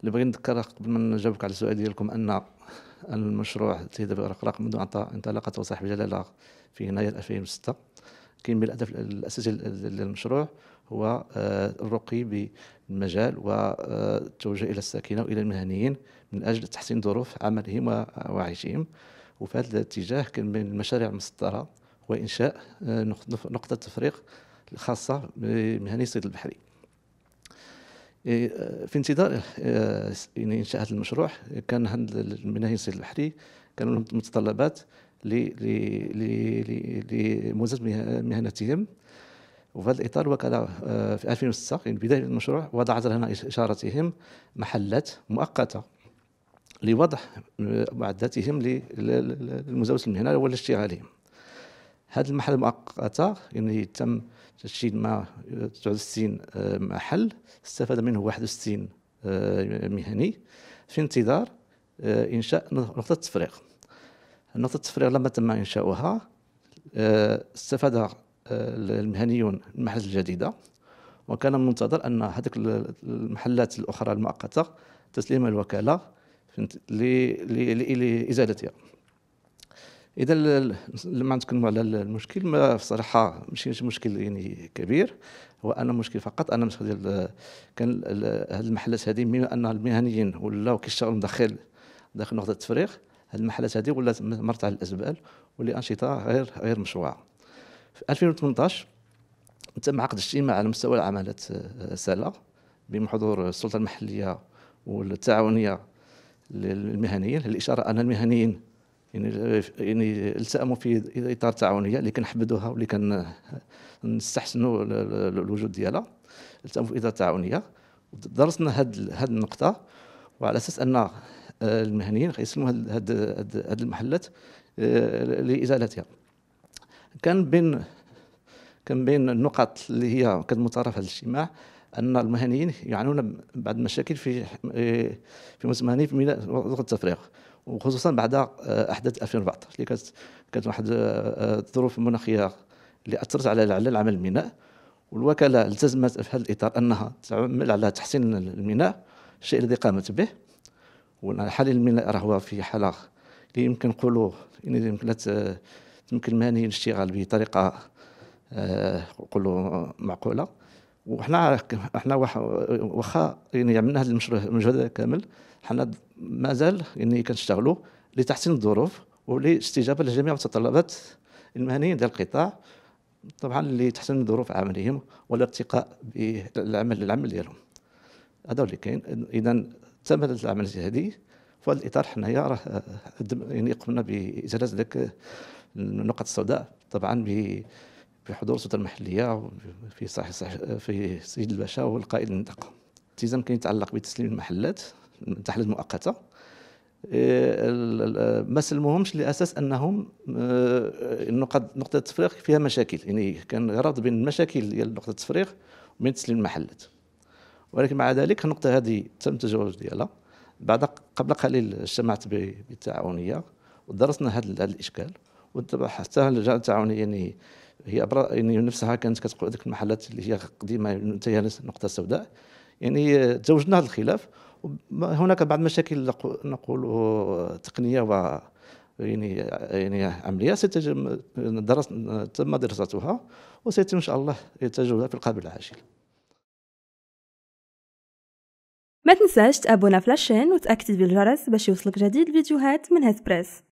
اللي بغيت نذكر قبل ما نجاوبك على السؤال ديالكم ان المشروع تهدى بالرقراق منذ أن انطلقت وصاحب جلالة في يناير 2006 كاين من الهدف الاساسي للمشروع هو آه، الرقي بالمجال والتوجه آه، الى الساكنه والى المهنيين من اجل تحسين ظروف عملهم وعيشهم وفي هذا الاتجاه كان من المشاريع المسطره وانشاء آه، نقطه تفريق خاصه بمهني الصيد البحري إيه، في انتظار يعني إيه، انشاء هذا المشروع كان هند المناهج البحري كانوا لهم متطلبات لموازنه مهنتهم وفي هذا الاطار وكذا آه، في 2006 يعني بدايه المشروع وضعت لنا اشارتهم محلات مؤقته لوضع معداتهم آه، للمزاولة المهنه والاشتغالهم هذه المحل المؤقته يعني تم تشييد ما آه، 69 محل استفاد منه 61 آه، مهني في انتظار آه، انشاء نقطة تفريغ نقطة التفريغ لما تم انشاؤها استفاد المهنيون المحلات الجديدة وكان منتظر ان هذيك المحلات الاخرى المؤقته تسليم الوكاله لازالتها اذا لما نتكلموا على المشكل ما في الصراحه ماشي مشكل يعني كبير هو انا مشكل فقط انا مسؤول ديال كان هاد المحلات هذه بما ان المهنيين ولاو كيشتغلوا داخل داخل نقطه التفريغ هاد المحلات هذه ولات مرتع الازبال واللي انشطه غير غير مشروعه في 2018 تم عقد اجتماع على مستوى العمالات آه، سالا بحضور السلطه المحليه والتعاونيه للمهنيين للاشاره ان المهنيين يعني يعني التأموا في اطار تعاونيه اللي كنحبدوها واللي كنستحسنوا الوجود ديالها التأموا في اطار تعاونيه درسنا هاد هاد النقطه وعلى اساس ان آه، المهنيين غيسلموا هاد هاد هاد المحلات آه، لازالتها كان بين كان بين النقط اللي هي كانت مطرفه الاجتماع ان المهنيين يعانون بعض المشاكل في في مهني في وقت التفريغ وخصوصا بعد آه، احداث 2014 اللي كانت كانت واحد آه، آه، الظروف المناخيه اللي اثرت على على العمل الميناء والوكاله التزمت في هذا الاطار انها تعمل على تحسين الميناء الشيء الذي قامت به وحال الميناء راه هو في حاله اللي يمكن نقولوا يمكن تمكن المهنيين الاشتغال بطريقه نقولوا معقوله وحنا حنا واخا يعني عملنا هذا المشروع المجهود كامل حنا مازال يعني كنشتغلوا لتحسين الظروف ولاستجابه لجميع متطلبات المهنيين ديال القطاع طبعا لتحسين ظروف عملهم والارتقاء بالعمل العمل ديالهم هذا اللي كاين اذا تم هذه العمليه هذه في هذا الاطار حنايا راه يعني قمنا بازاله ذاك النقط السوداء طبعا ب في حضور السلطه المحليه في صحيح صح في سيد الباشا هو القائد المنطقه التزام كان يتعلق بتسليم المحلات المحلات المؤقته إيه، ما سلموهمش لاساس انهم آه، نقطه نقطه التفريغ فيها مشاكل يعني كان غرض بين المشاكل ديال نقطه التفريغ وبين تسليم المحلات ولكن مع ذلك النقطه هذه تم التجاوز ديالها بعد قبل قليل اجتمعت بالتعاونيه ودرسنا هذا الاشكال وتبع حتى التعاونيه يعني هي أبرا يعني نفسها كانت كتقول هذيك المحلات اللي هي قديمه منتهيه النقطه السوداء يعني تزوجنا هذا الخلاف هناك بعض المشاكل نقول تقنيه و يعني يعني عمليه ستتم درس تم دراستها وسيتم ان شاء الله تجاوزها في القابل العاجل ما تنساش تابونا في لاشين وتاكتيفي الجرس باش يوصلك جديد الفيديوهات من هاد بريس